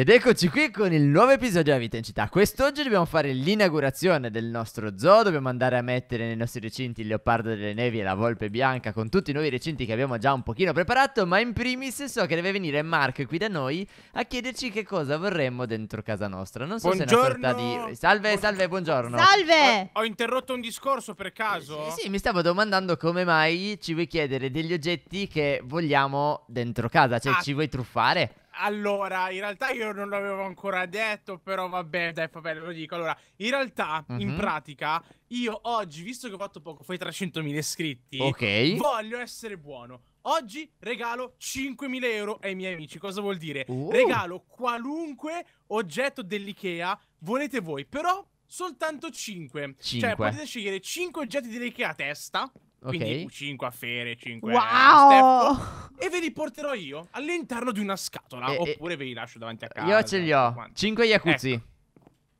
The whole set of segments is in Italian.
Ed eccoci qui con il nuovo episodio della Vita in Città. Quest'oggi dobbiamo fare l'inaugurazione del nostro zoo, dobbiamo andare a mettere nei nostri recinti il leopardo delle nevi e la volpe bianca con tutti i nuovi recinti che abbiamo già un pochino preparato, ma in primis so che deve venire Mark qui da noi a chiederci che cosa vorremmo dentro casa nostra. Non so buongiorno. se è una sorta di... Salve, salve, buongiorno. Salve! Ho, ho interrotto un discorso per caso? Sì, sì, mi stavo domandando come mai ci vuoi chiedere degli oggetti che vogliamo dentro casa, cioè ah. ci vuoi truffare? Allora, in realtà io non l'avevo ancora detto, però vabbè, dai, vabbè, lo dico. Allora, in realtà, uh -huh. in mhm. pratica, io oggi, visto che ho fatto poco, fai 300.000 iscritti, Ok. voglio essere buono. Oggi regalo 5.000 euro ai miei amici. Cosa vuol dire? Uh. Regalo qualunque oggetto dell'IKEA volete voi, però soltanto 5. 5. Cioè, potete scegliere 5 oggetti dell'IKEA a testa. Quindi 5 affere, 5 wow! Step, e ve li porterò io all'interno di una scatola. E, oppure ve li lascio davanti a casa. Io ce li ho. 5 Yakuzi. Ecco.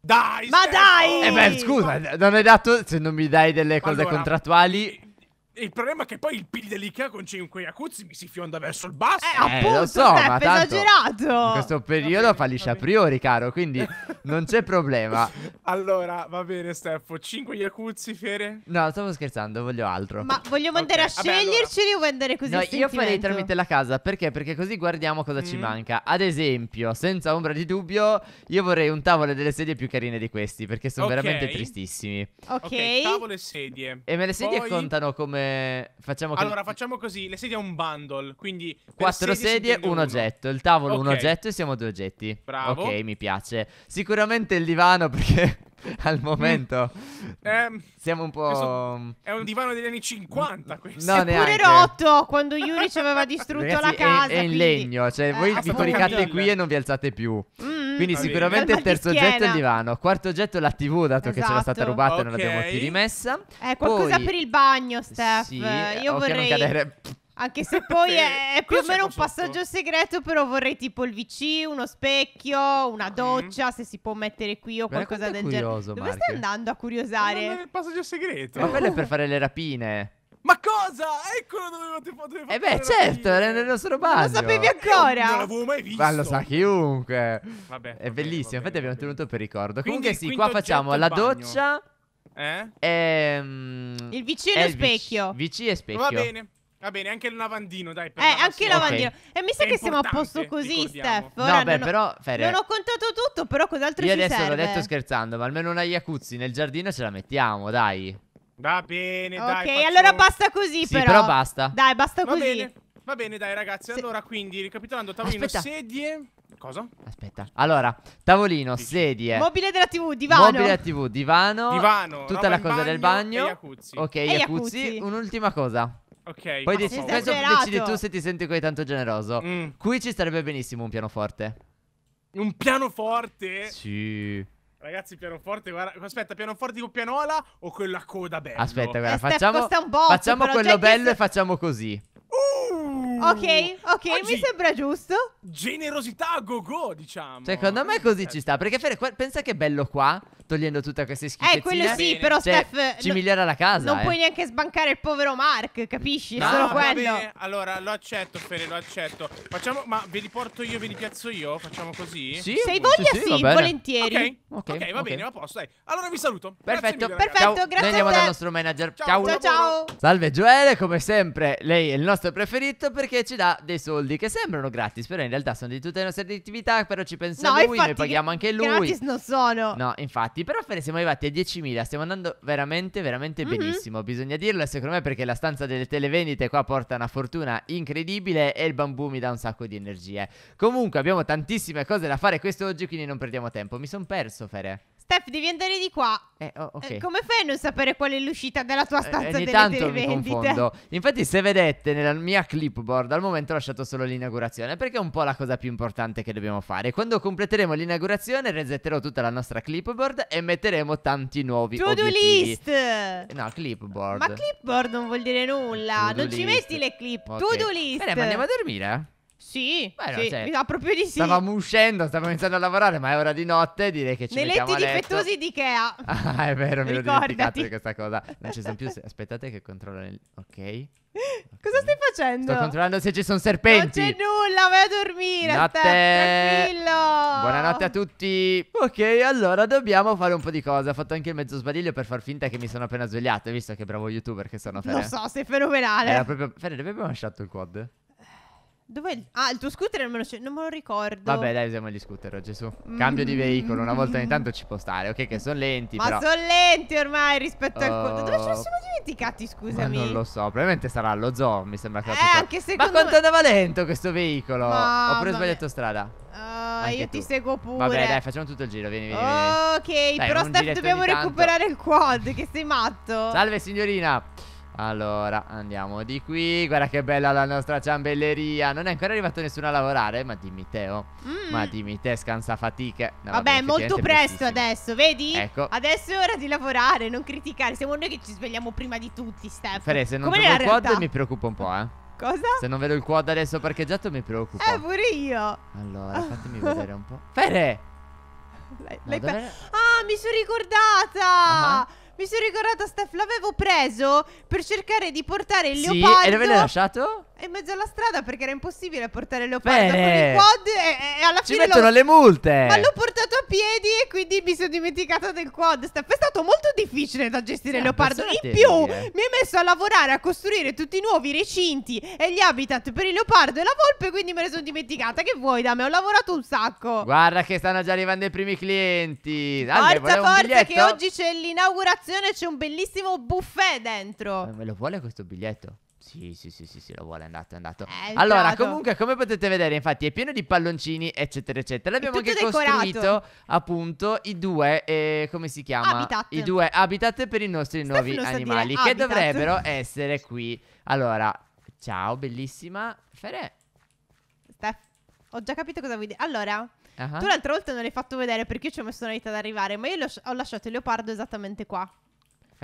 Dai! Ma Stefano! dai! Eh beh, scusa, non è dato. Se non mi dai delle cose allora, contrattuali. Il problema è che poi il PIL dell'IKEA con 5 Yakuzzi mi si fionda verso il basso. Eh, appunto, eh, lo so, Steph, ma tanto esagerato. In questo periodo bene, fallisce a priori, caro, quindi non c'è problema. allora, va bene, Steffo, 5 Yakuzzi, Fere? No, stavo scherzando, voglio altro. Ma vogliamo andare a vabbè, sceglierceli allora... o andare così? No, io farei tramite la casa, perché? Perché così guardiamo cosa mm. ci manca. Ad esempio, senza ombra di dubbio, io vorrei un tavolo e delle sedie più carine di questi, perché sono okay. veramente tristissimi. Ok. Ok, tavolo e sedie. E me le sedie poi... contano come come... Facciamo che... Allora, facciamo così, le sedie è un bundle, quindi... Quattro sedie, un oggetto, il tavolo okay. un oggetto e siamo due oggetti. Bravo. Ok, mi piace. Sicuramente il divano perché... al momento ehm, siamo un po'. Mm, è un divano degli anni 50. Questo. No, pure rotto quando Yuri ci aveva distrutto Ragazzi, la casa. È, è in quindi... legno, cioè eh, voi vi coricate qui e non vi alzate più. Mm, quindi sicuramente il terzo oggetto è il divano, quarto oggetto è la TV, dato esatto. che c'era stata rubata e non l'abbiamo più rimessa. È eh, qualcosa Poi... per il bagno, Steph. Sì, Io vorrei cadere. Anche se poi è più o meno un passaggio segreto, però vorrei tipo il VC, uno specchio, una mm. doccia, se si può mettere qui o Guarda qualcosa quanto è del genere. curioso, Dove stai andando a curiosare? il passaggio segreto. Ma quello è per fare le rapine. Ma cosa? Eccolo dove ti fare Eh beh, certo, era nel nostro bagno. Lo sapevi Non ancora? l'avevo mai visto. Ma lo sa chiunque. Vabbè. È bellissimo, infatti abbiamo tenuto per ricordo. Quindi Comunque sì, qua facciamo la bagno. doccia Eh? e... mm, Il VC e lo specchio. VC e specchio. Va bene. Va bene, anche il lavandino, dai. eh, anche il lavandino. Okay. E mi sa è che siamo a posto così, Steph. Ora no, beh, ho, però, Ferre, Non ho contato tutto, però cos'altro ci serve? Io adesso l'ho detto scherzando, ma almeno una jacuzzi nel giardino ce la mettiamo, dai. Va bene, okay, dai. Ok, allora basta così, sì, però. però basta. Dai, basta Va così. Bene. Va bene, dai, ragazzi. Se... Allora, quindi, ricapitolando, tavolino, Aspetta. sedie... Cosa? Aspetta. Allora, tavolino, sedie. Mobile della TV, divano. Mobile della TV, divano. Divano. Tutta la cosa bagno, del bagno. E jacuzzi. Ok, jacuzzi. Un'ultima cosa. Ok. Poi dec- adesso decidi tu se ti senti così tanto generoso. Mm. Qui ci starebbe benissimo un pianoforte. Un pianoforte? Sì. Ragazzi, pianoforte, guarda, aspetta, pianoforte con pianola o quella coda bella? Aspetta, guarda, eh, facciamo, Steph, facciamo quello bello se... e facciamo così. Uh, ok, ok, oggi... mi sembra giusto. Generosità a go-go, diciamo. Secondo me così ci sta. Perché Fere, pensa che è bello qua, togliendo tutte queste schifezze. Eh, quello sì, però cioè, Steph... Ci migliora la casa. Non eh. puoi neanche sbancare il povero Mark, capisci? No, Solo quello. Allora, lo accetto, Fere, lo accetto. Facciamo, ma ve li porto io, ve li piazzo io? Facciamo così? Sì. Se hai voglia, sì, sì, sì volentieri. Okay. Okay, ok, va okay. bene, va posto, dai. Allora vi saluto. Perfetto, grazie mille, perfetto, ciao. grazie. Noi andiamo dal nostro manager. Ciao, ciao. ciao. Salve Joele, come sempre. Lei è il nostro nostro preferito perché ci dà dei soldi che sembrano gratis, però in realtà sono di tutte le nostre attività, però ci pensa no, lui, noi paghiamo anche lui. Gratis non sono. No, infatti, però siamo arrivati a 10.000, stiamo andando veramente, veramente mm-hmm. benissimo, bisogna dirlo, secondo me perché la stanza delle televendite qua porta una fortuna incredibile e il bambù mi dà un sacco di energie. Comunque abbiamo tantissime cose da fare quest'oggi, quindi non perdiamo tempo. Mi sono perso, Fere. Steph, devi andare di qua. Eh, oh, okay. eh, come fai a non sapere qual è l'uscita della tua eh, eh, stanza eh, ogni delle tanto televendite? Mi Infatti, se vedete nella mia clipboard, al momento ho lasciato solo l'inaugurazione, perché è un po' la cosa più importante che dobbiamo fare. Quando completeremo l'inaugurazione, resetterò tutta la nostra clipboard e metteremo tanti nuovi to To-do list! Eh, no, clipboard. Ma clipboard non vuol dire nulla. non list. ci metti le clip. Okay. To-do list. Bene, ma andiamo a dormire. eh? Sì, Beh, sì. Sei... mi sa proprio di sì. Stavamo uscendo, stavamo iniziando a lavorare, ma è ora di notte, direi che ci Nei mettiamo a letto. Nei letti difettosi di Ikea. ah, è vero, mi ero dimenticato di questa cosa. Non ci sono più, aspettate che controllo il... Ok. Cosa stai facendo? Sto controllando se ci sono serpenti. Non c'è nulla, vai a dormire. Notte. Tranquillo Buonanotte a tutti. Ok, allora dobbiamo fare un po' di cose. Ho fatto anche il mezzo sbadiglio per far finta che mi sono appena svegliato. Hai visto che bravo youtuber che sono Fede? Lo so, sei fenomenale. Era proprio... Fede, dove abbiamo lasciato il quad? Dov'è Ah, il tuo scooter non me, lo... non me lo ricordo. Vabbè, dai, usiamo gli scooter Gesù. Mm. Cambio mm. di veicolo, una volta ogni tanto ci può stare. Ok, che sono lenti. Ma però... sono lenti ormai rispetto oh. al. Dove ce ne siamo dimenticati, scusami? Ma non lo so. Probabilmente sarà allo zoo. Mi sembra che. Eh, anche secondo Ma quanto me... andava lento questo veicolo? Ho pure ho sbagliato strada. Uh, io tu. ti seguo pure. Vabbè, dai, facciamo tutto il giro. Vieni, vieni. Ok, vieni. Dai, però, Steph, dobbiamo recuperare il quad. Che sei matto. Salve, signorina. Allora, andiamo di qui. Guarda che bella la nostra ciambelleria. Non è ancora arrivato nessuno a lavorare. Ma dimmi Teo oh. Mm. Ma dimmi te, scansa fatiche. No, vabbè, vabbè molto presto adesso, vedi? Ecco. Adesso è ora di lavorare, non criticare. Siamo noi che ci svegliamo prima di tutti, Stefano. Fere, se non Come vedo il realtà? quad mi preoccupa un po', eh. Cosa? Se non vedo il quad adesso parcheggiato mi preoccupa. Eh, pure io. Allora, fatemi vedere un po'. Fere! L'hai no, ah, mi sono ricordata! Uh ah. -huh. Mi sono ricordata, Steph, l'avevo preso per cercare di portare il sì, leopardo. E dove l'hai lasciato? In mezzo alla strada perché era impossibile portare il leopardo con il quad. E, e alla Ci fine. Ci mettono le multe. Ma l'ho portato a piedi e quindi mi sono dimenticata del quad. Steph, è stato molto difficile da gestire il leopardo. In più, mi hai messo a lavorare a costruire tutti i nuovi recinti e gli habitat per il leopardo e la volpe. Quindi me ne sono dimenticata. Che vuoi da me? Ho lavorato un sacco. Guarda, che stanno già arrivando i primi clienti. Forza, allora, forza, che oggi c'è l'inaugurazione stazione c'è un bellissimo buffet dentro. Eh, me lo vuole questo biglietto? Sì, sì, sì, sì, sì, lo vuole, è andato, è andato. È eh, allora, entrato. comunque, come potete vedere, infatti, è pieno di palloncini, eccetera, eccetera. L'abbiamo anche decorato. costruito, appunto, i due, eh, come si chiama? Habitat. I due habitat per i nostri Stefano nuovi animali, che habitat. dovrebbero essere qui. Allora, ciao, bellissima. Fere. Steph, ho già capito cosa vuoi dire. Allora... Uh-huh. Tu l'altra volta non l'hai fatto vedere perché io ci ho messo una vita ad arrivare, ma io ho lasciato il leopardo esattamente qua.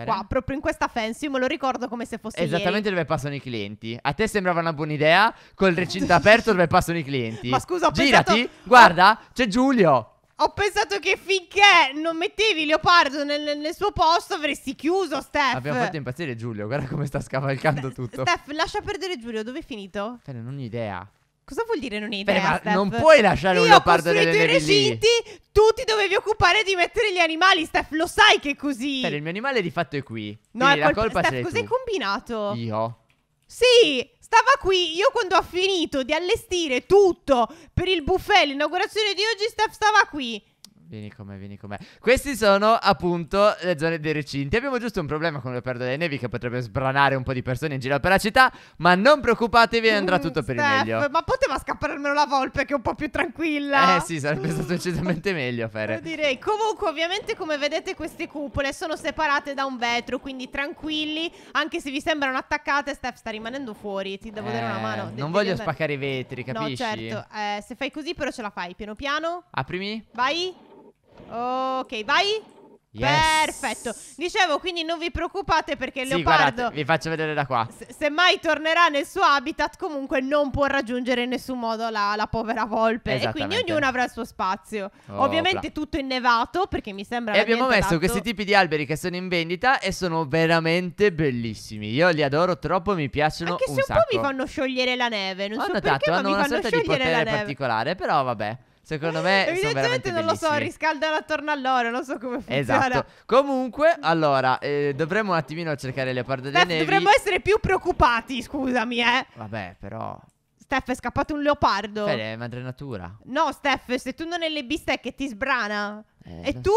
Qua, proprio in questa fence, io me lo ricordo come se fosse Esattamente ieri. dove passano i clienti. A te sembrava una buona idea, col recinto aperto dove passano i clienti. Ma scusa, ho Girati, pensato... guarda, c'è Giulio. Ho pensato che finché non mettevi Leopardo nel, nel, suo posto avresti chiuso, Steph. Abbiamo fatto impazzire Giulio, guarda come sta scavalcando tutto. Steph, lascia perdere Giulio, dove è finito? Fede, non ho idea. Cosa vuol dire non idea? Beh, ma non puoi lasciare Io un leopardo delle nevi i recinti, lì. tu ti dovevi occupare di mettere gli animali, Steph, lo sai che è così. Steph, il mio animale di fatto è qui. No, Quindi è la colpa Steph, cos'hai combinato? Io. Sì, stava qui. Io quando ho finito di allestire tutto per il buffet, l'inaugurazione di oggi, Steph stava qui. Vieni con me, vieni con me. Queste sono appunto le zone dei recinti. Abbiamo giusto un problema con le leopardo delle nevi che potrebbe sbranare un po' di persone in giro per la città, ma non preoccupatevi, andrà mm, tutto mm, per Steph, il meglio. Ma poteva scappare almeno la volpe che è un po' più tranquilla. Eh sì, sarebbe stato decisamente meglio fare. Lo direi. Comunque, ovviamente, come vedete queste cupole sono separate da un vetro, quindi tranquilli, anche se vi sembrano attaccate, Steph sta rimanendo fuori, ti devo eh, dare una eh, mano. non voglio andare. spaccare i vetri, capisci? No, certo. Eh, se fai così però ce la fai, piano piano. Aprimi. Vai. Ok, vai. Yes. Perfetto. Dicevo, quindi non vi preoccupate perché il sì, leopardo. Guardate, vi faccio vedere da qua. Se, se, mai tornerà nel suo habitat, comunque non può raggiungere in nessun modo la, la povera volpe. E quindi ognuno avrà il suo spazio. Oh, Ovviamente bla. tutto innevato perché mi sembra. E abbiamo messo adatto. questi tipi di alberi che sono in vendita e sono veramente bellissimi. Io li adoro troppo, mi piacciono Anche un se un po' mi fanno sciogliere la neve. Non ho so notato, perché, hanno una sorta di potere particolare, però vabbè. Secondo me Evidentemente non lo so, riscaldano attorno all'oro, non so come funziona. Esatto. Comunque, allora, eh, dovremmo un attimino cercare le parti delle nevi. Dovremmo essere più preoccupati, scusami, eh. Vabbè, però Steph è scappato un leopardo. Fede, è madre natura. No, Steph, se tu non hai le bistecche ti sbrana. Eh, e tu?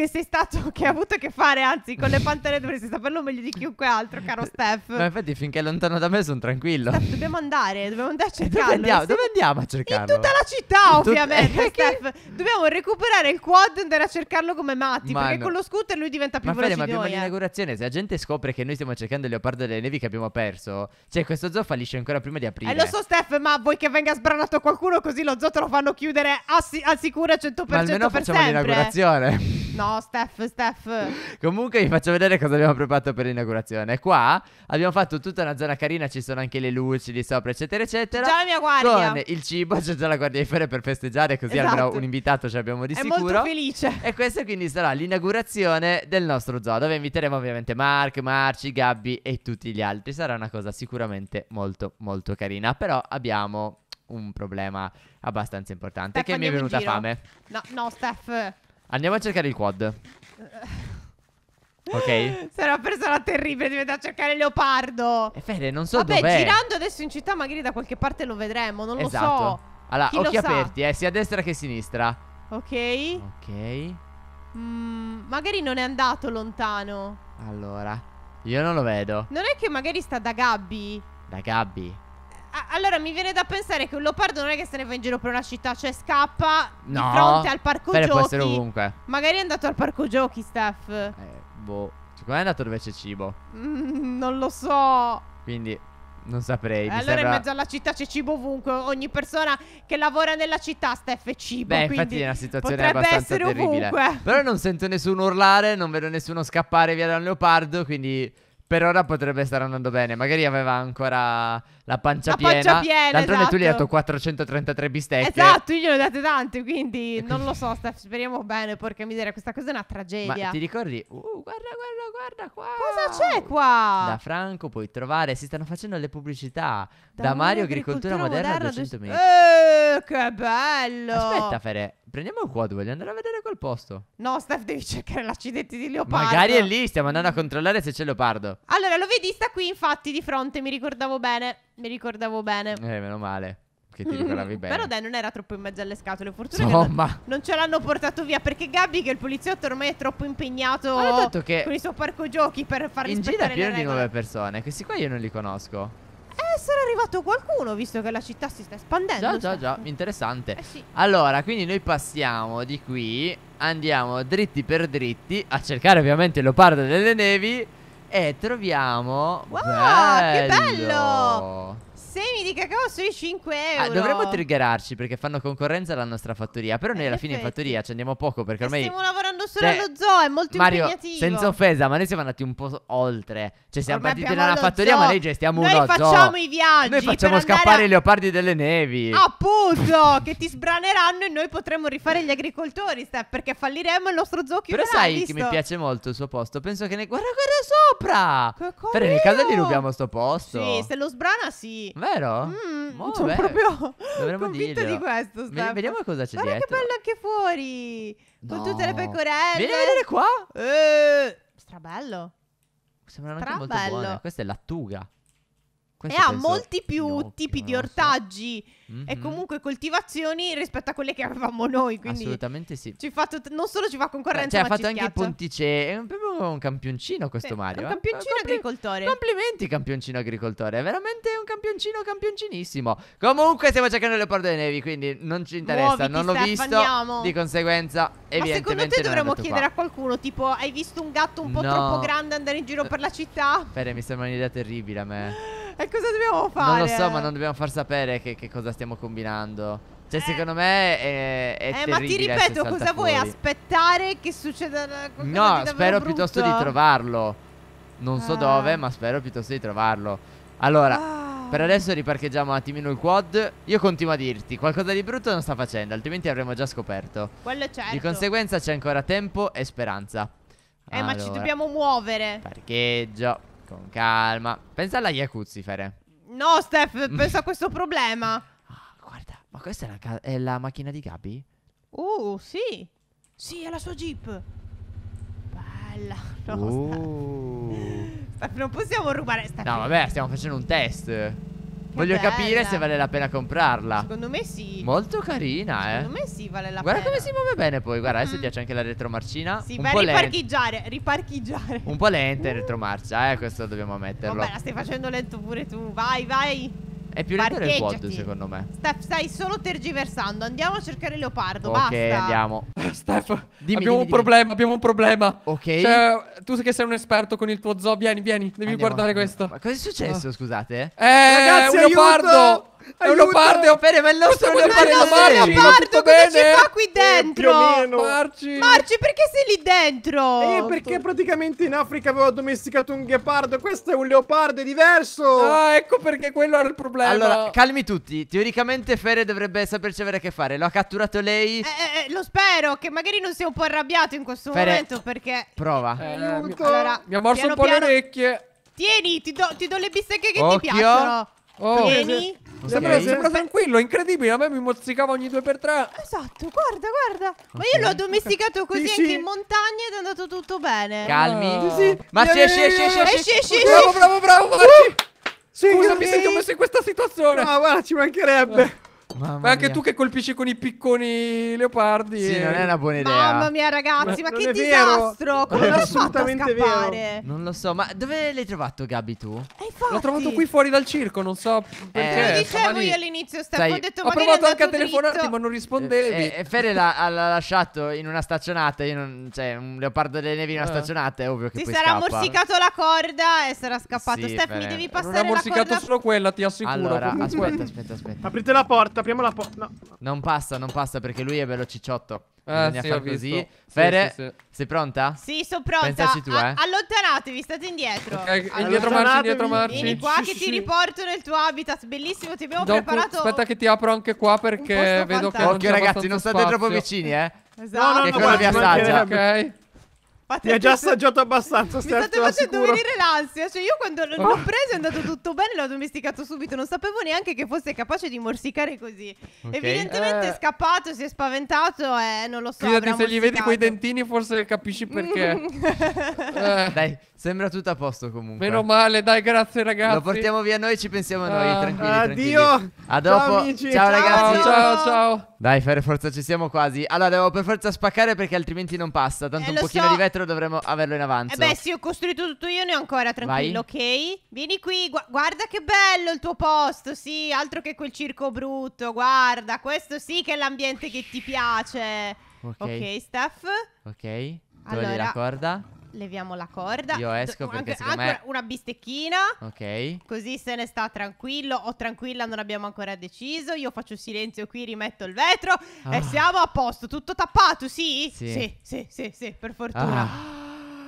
che sei stato, che ha avuto a che fare anzi con le pantere, dovresti saperlo meglio di chiunque altro, caro Steph. Ma infatti, finché è lontano da me sono tranquillo. Steph, dobbiamo andare, dobbiamo andare a cercarlo. Dove andiamo, dove andiamo a cercarlo? In tutta la città, ovviamente, eh, Steph. Dobbiamo recuperare il quad e andare a cercarlo come matti, ma perché no. con lo scooter lui diventa più ma veloce. Ma prima noi, l'inaugurazione, eh. se la gente scopre che noi stiamo cercando il leopardo delle nevi che abbiamo perso, cioè questo zoo fallisce ancora prima di eh, aprire. Eh, lo so, Steph, ma vuoi che venga sbranato qualcuno così lo zoo te lo fanno chiudere a al sicuro 100% ma almeno per facciamo sempre. l'inaugurazione. No, No, Steph, Steph. Comunque vi faccio vedere cosa abbiamo preparato per l'inaugurazione. Qua abbiamo fatto tutta una zona carina, ci sono anche le luci lì sopra, eccetera, eccetera. C'è la mia guardia. Con il cibo, c'è già la guardia di ferro per festeggiare, così esatto. almeno un invitato ce l'abbiamo di È sicuro. Sono molto felice. E questa quindi sarà l'inaugurazione del nostro zoo, dove inviteremo ovviamente Mark, Marci, Gabby e tutti gli altri. Sarà una cosa sicuramente molto, molto carina. Però abbiamo un problema abbastanza importante Steph, che mi è venuta fame. No, no, Steph. Andiamo a cercare il quad. Ok. Sarà una persona terribile, deve andare a cercare il leopardo. E eh, Fede, non so dove. dov'è. Vabbè, girando adesso in città magari da qualche parte lo vedremo, non esatto. lo so. Esatto. Allora, Chi occhi aperti, eh, sia a destra che a sinistra. Ok. Ok. Mm, magari non è andato lontano. Allora, io non lo vedo. Non è che magari sta da Gabby? Da Gabby allora mi viene da pensare che un leopardo non è che se ne va in giro per una città, cioè scappa no, di fronte al parco giochi. Può essere ovunque. Magari è andato al parco giochi, Steph. Eh, boh. Secondo me è andato dove c'è cibo. Mm, non lo so. Quindi non saprei. Allora sembra... in mezzo alla città c'è cibo ovunque. Ogni persona che lavora nella città, Steph, è cibo. Beh, infatti è una situazione abbastanza terribile. Ovunque. Però non sento nessuno urlare, non vedo nessuno scappare via dal leopardo, quindi per ora potrebbe stare andando bene. Magari aveva ancora la pancia la piena. Pancia piena D'altronde esatto. tu gli hai dato 433 esatto. bistecche. Esatto, io gli ho date tante, quindi, non lo so, Steph, speriamo bene, porca miseria, questa cosa è una tragedia. Ma ti ricordi? Uh, guarda, guarda, guarda qua. Cosa c'è qua? Da Franco puoi trovare, si stanno facendo le pubblicità da, da Mario Agricoltura, Agricoltura Moderna, moderna 200 metri. Eh, che bello! Aspetta, Fere, Prendiamo il quad, voglio andare a vedere quel posto. No, Steph, devi cercare l'accidente di leopardo. Magari è lì, stiamo andando a controllare se c'è leopardo. Allora, lo vedi, sta qui, infatti, di fronte, mi ricordavo bene. Mi ricordavo bene. Eh, meno male. Che ti ricordavi bene. Però dai, non era troppo in mezzo alle scatole. Fortuna Somma. che non, ce l'hanno portato via. Perché Gabby, che è il poliziotto ormai è troppo impegnato con il suo parco giochi per far rispettare le regole. In gira pieno di nuove persone. Questi qua io non li conosco essere eh, arrivato qualcuno visto che la città si sta espandendo. Già, già, già, interessante. Eh sì. Allora, quindi noi passiamo di qui, andiamo dritti per dritti a cercare ovviamente il leopardo delle nevi e troviamo... Wow, bello! che bello! semi di cacao sui 5 euro. Ah, dovremmo triggerarci perché fanno concorrenza alla nostra fattoria. Però noi alla fine in fattoria ci andiamo poco perché ormai. Stiamo lavorando solo cioè, allo zoo, è molto Mario, impegnativo. Senza offesa, ma noi siamo andati un po' oltre. Cioè, siamo ormai partiti nella fattoria, zoo. ma noi gestiamo cioè, noi uno zoo. Noi facciamo i viaggi. Noi facciamo scappare a... i leopardi delle nevi. Appunto, che ti sbraneranno e noi potremmo rifare gli agricoltori. Step, perché falliremo il nostro zoo. Però sai visto? che mi piace molto il suo posto. Penso che ne. Guarda, guarda sopra. Però nel caso gli rubiamo sto posto. Sì, se lo sbrana, sì. Vero? Mm, oh, sono beh, proprio dovremmo convinto dirlo. di questo. Steph. Vediamo cosa c'è Guarda dietro. Guarda che bello anche fuori. No. Con tutte le pecorelle. Vieni a vedere qua. Eh, strabello. Sembrano Strabello. anche molto buone. Questa è lattuga. Questo e ha molti più Pinocchio, tipi di ortaggi so. mm-hmm. e comunque coltivazioni rispetto a quelle che avevamo noi. Quindi Assolutamente sì. Ci fa tot- non solo ci fa concorrenza, cioè, ma ha fatto anche schiaccia. il pontice. È proprio un campioncino questo sì, Mario. È un eh. campioncino eh? agricoltore. Complimenti, campioncino agricoltore. È veramente un campioncino campioncinissimo. Comunque, stiamo cercando le porte delle nevi, quindi non ci interessa. Muoviti, non l'ho Steph, visto. Andiamo. Di conseguenza, ma secondo te dovremmo chiedere qua. a qualcuno: tipo, hai visto un gatto un po' no. troppo grande andare in giro per la città? Pere, mi sembra un'idea terribile a me. E cosa dobbiamo fare? Non lo so, ma non dobbiamo far sapere che, che cosa stiamo combinando. Cioè, eh, secondo me è, eh, è eh, ma ti ripeto, cosa vuoi fuori. aspettare che succeda qualcosa No, spero brutto. piuttosto di trovarlo. Non so ah. dove, ma spero piuttosto di trovarlo. Allora, ah. per adesso riparcheggiamo un attimino il quad. Io continuo a dirti, qualcosa di brutto non sta facendo, altrimenti avremmo già scoperto. Quello certo. Di conseguenza c'è ancora tempo e speranza. Eh, allora, ma ci dobbiamo muovere. Parcheggio. Con calma. Pensa alla Yakuzzifere. No, Steph, pensa a questo problema. Ah, guarda, ma questa è la, è la macchina di Gabi? Uh, sì. Sì, è la sua Jeep. Bella. No, uh. Steph. Steph, non possiamo rubare Steph. No, vabbè, stiamo facendo un test. Voglio bella. capire se vale la pena comprarla. Secondo me sì. Molto carina, Secondo eh. Secondo me sì, vale la pena. Guarda come si muove bene poi. Guarda, adesso mm. piace anche la retromarcina. Sì, un po riparchiggiare, lente. riparchiggiare. Un po' lente uh. retromarcia, eh, questo dobbiamo ammetterlo. Vabbè, la stai facendo lento pure tu. Vai, vai. È più leggero del quad, secondo me. Steph, stai solo tergiversando. Andiamo a cercare il leopardo. Ok, basta. andiamo. Steph, dimmi, abbiamo dimmi, un dimmi. problema. Abbiamo un problema. Ok. Cioè, tu che sei un esperto con il tuo zoo, vieni, vieni. Devi andiamo, guardare andiamo. questo. Ma cosa è successo, oh. scusate? Eh, Ragazzi, un leopardo. È un leopardo! Bene, ma il nostro leopardo Marci! Ma leopardo cosa bene? ci fa qui dentro? Eh, Marci! Marci, perché sei lì dentro? Eh, perché praticamente in Africa avevo addomesticato un ghepardo. Questo è un leopardo, è diverso! Ah, ecco perché quello era il problema. Allora, calmi tutti. Teoricamente Fere dovrebbe saperci avere a che fare. Lo ha catturato lei? Eh, eh, eh, lo spero, che magari non sia un po' arrabbiato in questo Fere, momento, perché... Prova. Eh, mi, allora, mi ha morso piano, un po' piano. le orecchie. Tieni, ti do, ti do le bistecche che Occhio. ti piacciono. Oh. Tieni. Okay. Sembra, sembra, tranquillo, incredibile. A me mi mozzicava ogni due per tre. Esatto, guarda, guarda. Ma io l'ho domesticato così Dici? anche in montagna ed è andato tutto bene. Calmi. Oh. Sì. Ma sì, eh, sì, sì, sì, sì. Bravo, bravo, bravo. Uh. Sì, Scusa, mi sento messo in questa situazione. No, guarda, ci mancherebbe. Eh. Mamma ma anche mia. tu che colpisci con i picconi leopardi. Sì, e... non è una buona idea. Mamma mia, ragazzi, ma, ma che disastro! Come l'ho assolutamente vero. Non lo so, ma dove l'hai trovato, Gabi? Tu? Eh, L'ho trovato qui fuori dal circo, non so eh, perché. Eh, lo dicevo io all'inizio, Stefano. ho detto, ho provato anche a telefonarti, dritto. ma non rispondevi. E, e eh, eh, Fere l'ha, lasciato in una stazionata. Non, cioè, un leopardo delle nevi in una staccionata, è ovvio che Ti poi sarà scappa. morsicato la corda e sarà scappato. Sì, Steph, mi devi passare la corda. Non ha morsicato solo quella, ti assicuro. Allora, aspetta, aspetta, aspetta. Aprite la porta apriamo la porta. No. Non passa, non passa perché lui è bello cicciotto. Eh, sì, far così. Visto. sì, sì, sì. sei pronta? Sì, sono pronta. Pensaci tu, eh. Allontanatevi, state indietro. Okay, indietro marci, indietro marci. Vieni qua che ti riporto nel tuo habitat bellissimo, ti abbiamo Dopo, preparato. Aspetta che ti apro anche qua perché vedo fantastico. che Occhio ragazzi, non state spazio. troppo vicini, eh. Esatto. No, no, che no, vi assaggia. Ok. Fate Mi ha già assaggiato abbastanza. Mi state facendo sicuro. venire l'ansia. Cioè, io quando l'ho oh. preso è andato tutto bene, l'ho domesticato subito. Non sapevo neanche che fosse capace di morsicare così. Okay. Evidentemente eh. è scappato, si è spaventato e eh, non lo so. Fidati, se gli vedi quei dentini, forse capisci perché. eh. Dai, sembra tutto a posto comunque. Meno male, dai, grazie ragazzi. Lo portiamo via noi, ci pensiamo noi. Ah. Tranquilli, Addio. Tranquilli. A dopo. Ciao, ciao, ciao ragazzi. Ciao, ciao. ciao. Dai, fare forza, ci siamo quasi. Allora, devo per forza spaccare perché altrimenti non passa. Tanto eh, un pochino so. di vetro dovremmo averlo in avanti. Eh beh, sì, ho costruito tutto io, ne ho ancora, tranquillo, Vai. ok? Vieni qui, gu guarda che bello il tuo posto, sì, altro che quel circo brutto, guarda, questo sì che è l'ambiente che ti piace. Ok, okay Steph. Ok, togli allora, la corda leviamo la corda. Io esco Do- perché anche, secondo anche me... una bistecchina. Ok. Così se ne sta tranquillo o tranquilla, non abbiamo ancora deciso. Io faccio silenzio qui, rimetto il vetro ah. e siamo a posto. Tutto tappato, sì? Sì, sì, sì, sì, sì per ah. fortuna. Ah.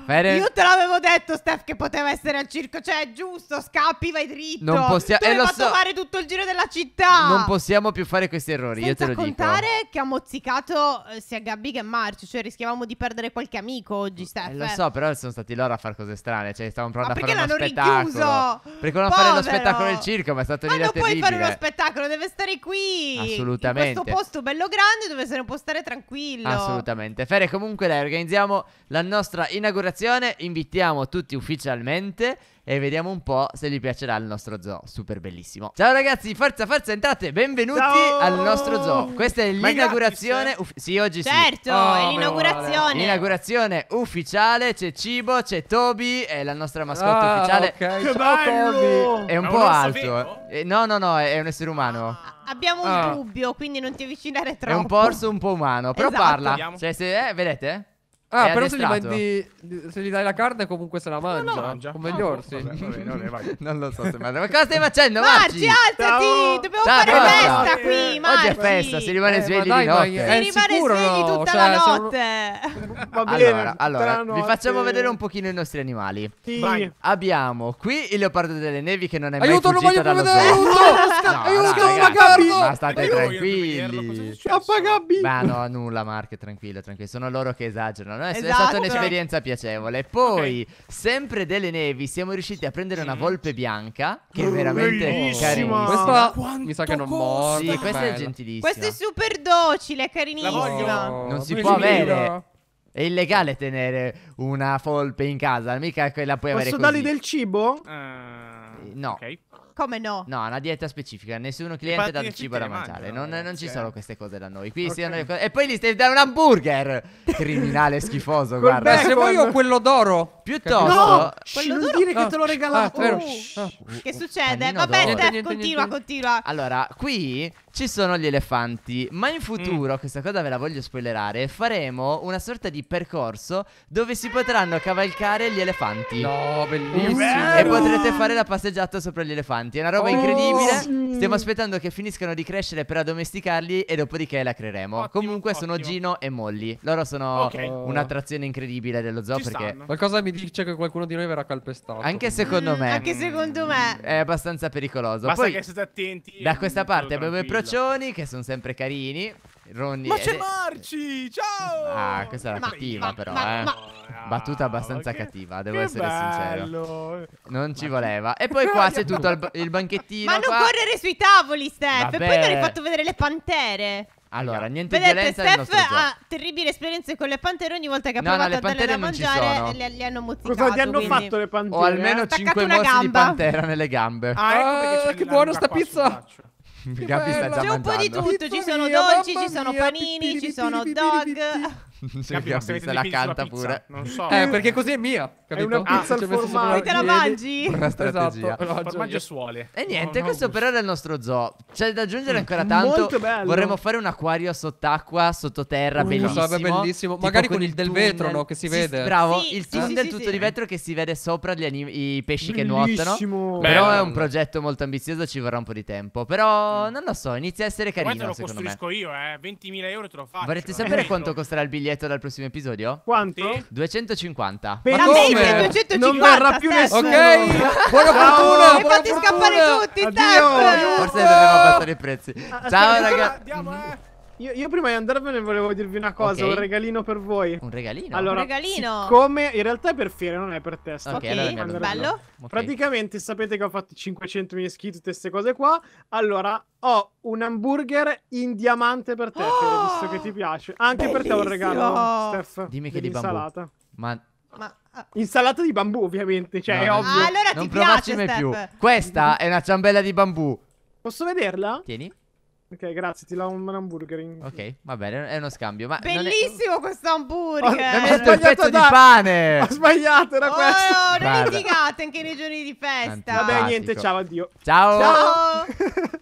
Fede... Io te l'avevo detto, Steph, che poteva essere al circo. Cioè, è giusto, scappi, vai dritto. Non possiamo. Eh, so. fare tutto il giro della città. Non possiamo più fare questi errori. Senza io te lo dico. contare che ha mozzicato eh, sia Gabby che Marcio. Cioè, rischiavamo di perdere qualche amico oggi, eh, Steph. Eh, lo so, però sono stati loro a fare cose strane. Cioè, stavano provando a fare uno spettacolo. Richiuso? Perché non fare lo spettacolo del circo, ma è stato lì Ma non terribile. puoi fare uno spettacolo, deve stare qui. Assolutamente. In questo posto bello grande dove se ne può stare tranquillo. Assolutamente. Fede, comunque, dai, organizziamo la nostra inaugurazione registrazione invitiamo tutti ufficialmente e vediamo un po' se gli piacerà il nostro zoo. Super bellissimo. Ciao ragazzi, forza, forza, entrate. Benvenuti Ciao! al nostro zoo. Questa è l'inaugurazione. Uff- sì, oggi certo, sì. Oh, è l'inaugurazione. L'inaugurazione ufficiale. C'è Cibo, c'è Toby, è la nostra mascotte ah, ufficiale. Okay. Che bello! Toby. È un Ma po' alto. Eh. eh, no, no, no, è, un essere umano. Ah, abbiamo un ah. dubbio, quindi non ti avvicinare troppo. È un porso un po' umano. Però esatto. parla. Cioè, se, eh, vedete? Ah, però se gli, mandi, se gli, dai la carne comunque se la mangia. No, no, mangia. Come gli orsi. non lo so se mangia. Ma cosa stai facendo, Marci? alzati! Dobbiamo dai, fare no, festa no. qui, Marci. Oggi è festa, si rimane eh, svegli dai, di notte. Si eh, rimane sicuro, svegli tutta cioè, la notte. Sono... Va bene, allora, allora vi facciamo vedere un pochino i nostri animali. Sì. Abbiamo qui il leopardo delle nevi che non è mai aiuto, fuggito dallo zoo. Aiuto, non voglio vedere! Aiuto! Ma state tranquilli. Ma no, nulla, Marco, tranquillo, tranquillo. Sono loro che esagerano buono. È, esatto. è stata un'esperienza piacevole. Poi, okay. sempre delle nevi, siamo riusciti a prendere una volpe bianca. Che è veramente carina. Questa Quanto mi sa che non morta. Sì, questa bella. è gentilissima. Questa è super docile, carinissima. non si può avere. È illegale tenere una volpe in casa, mica la puoi Posso avere così. Posso dargli del cibo? Uh, no. Ok. Come no? No, una dieta specifica. Nessuno cliente dà il cibo da mangiare. Non, non ci eh. sono queste cose da noi. Qui okay. cose... E poi gli stai dando un hamburger. Criminale schifoso, guarda. Beh, se vuoi ho quello d'oro. Piuttosto, no, quello non dire che te l'ho regalato. Ah, oh. Che succede? Vabbè, Steph, continua, continua. Allora, qui ci sono gli elefanti, ma in futuro, mm. questa cosa ve la voglio spoilerare, faremo una sorta di percorso dove si potranno cavalcare gli elefanti. No, bellissimo! Eh, e potrete fare la passeggiata sopra gli elefanti. È una roba oh, incredibile. Sì. Mm. Stiamo aspettando che finiscano di crescere per addomesticarli e dopodiché la creeremo. Ottimo, Comunque ottimo. sono Gino e Molly. Loro sono okay. un'attrazione incredibile dello zoo Ci perché... Stanno. Qualcosa mi dice che qualcuno di noi verrà calpestato. Anche secondo mm, me. Anche secondo me. È abbastanza pericoloso. Basta Poi, che state attenti. Da questa parte abbiamo il prossimi bacioni che sono sempre carini. Ronny ma c'è Marci! Ciao! Ah, questa era ma, cattiva, ma, però, ma, eh. Battuta abbastanza che, cattiva, devo essere bello. sincero. Non ci voleva. E poi qua c'è tutto il, il, banchettino. Ma non correre sui tavoli, Steph. Vabbè. E poi non hai fatto vedere le pantere. Allora, niente Vedete, violenza Steph Steph ha terribili esperienze con le pantere ogni volta che ha no, provato no, a darle da mangiare le, le, hanno muzzicato. Cosa gli hanno quindi. fatto le pantere? O almeno 5 morsi gamba. di pantera nelle gambe. Ah, ecco ah che buono sta pizza! Gabi sta già C'è un po' di tutto, ci sono eh, dolci, ci sono panini, ci sono dog. Sì, Gabri, se la canta pure. Non so. Eh, perché così è mia. Capito? È una cioè, pizza ah, al esatto. formaggio. E te la mangi? Una strategia. Esatto. Formaggio suole. E eh, niente, no, questo no, però era il nostro zoo. C'è da aggiungere mm, ancora tanto. Molto bello. Vorremmo fare un acquario sott'acqua, sottoterra, uh, bellissimo. Sarebbe bellissimo. Magari con, il del vetro, no? Che si vede. bravo, sì, il tunnel tutto di vetro che si vede sopra i pesci che nuotano. Però è un progetto molto ambizioso, ci vorrà un po' di tempo. Però mm. non lo so, inizia a essere carino, secondo lo costruisco io, eh. 20.000 euro te lo faccio. Vorrete eh. sapere quanto costerà il biglietto? biglietto dal prossimo episodio? Quanti? 250. Veramente 250, non verrà più nessuno. Ok. Buona fortuna. Mi fatti scappare tutti, Forse dobbiamo abbassare i prezzi. Ah, Ciao ragazzi. Andiamo, eh. Io, io, prima di andarvene volevo dirvi una cosa, okay. un regalino per voi. Un regalino? Allora, un regalino. Siccome in realtà è per fiere, non è per testa. Ok, okay. allora bello. bello. Praticamente sapete che ho fatto 500 iscritti, tutte queste cose qua. Allora, ho un hamburger in diamante per te, oh! visto che ti oh, piace. Anche Bellissimo. per te un regalo, Steph. Dimmi che di bambù. Ma... Ma... Ah. Insalata di bambù, ovviamente, cioè no, è no. ovvio. Ah, allora non ti piace, mai Steph. più. Questa è una ciambella di bambù. Posso vederla? Tieni. Ok, grazie, ti lavo un hamburger. In... Ok, va bene, è uno scambio. Ma Bellissimo è... questo hamburger! Oh, mi detto il pezzo da... di pane! Ho sbagliato, era oh, questo. Oh, non litigate anche nei giorni di festa. Vabbè, niente, ciao, addio. Ciao! Ciao!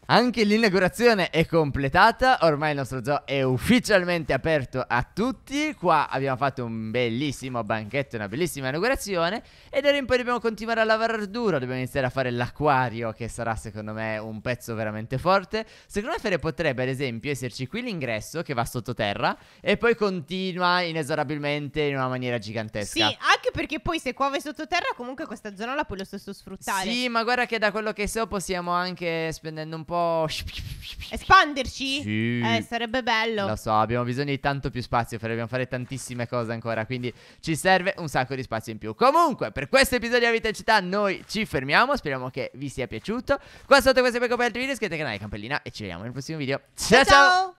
anche l'inaugurazione è completata, ormai il nostro zoo è ufficialmente aperto a tutti. Qua abbiamo fatto un bellissimo banchetto, una bellissima inaugurazione. E da in poi dobbiamo continuare a lavorare duro, dobbiamo iniziare a fare l'acquario, che sarà secondo me un pezzo veramente forte. Secondo me faremo potrebbe ad esempio esserci qui l'ingresso che va sottoterra e poi continua inesorabilmente in una maniera gigantesca. Sì, anche perché poi se cuove sottoterra comunque questa zona la puoi lo stesso sfruttare. Sì, ma guarda che da quello che so possiamo anche spendendo un po'... Espanderci? Sì. Eh, sarebbe bello. Lo so, abbiamo bisogno di tanto più spazio, dobbiamo fare tantissime cose ancora, quindi ci serve un sacco di spazio in più. Comunque, per questo episodio di Vita in Città noi ci fermiamo, speriamo che vi sia piaciuto. Qua sotto questo è per altri video, iscrivetevi al canale, campellina e ci vediamo nel prossimo próximo vídeo. tchau! tchau. tchau.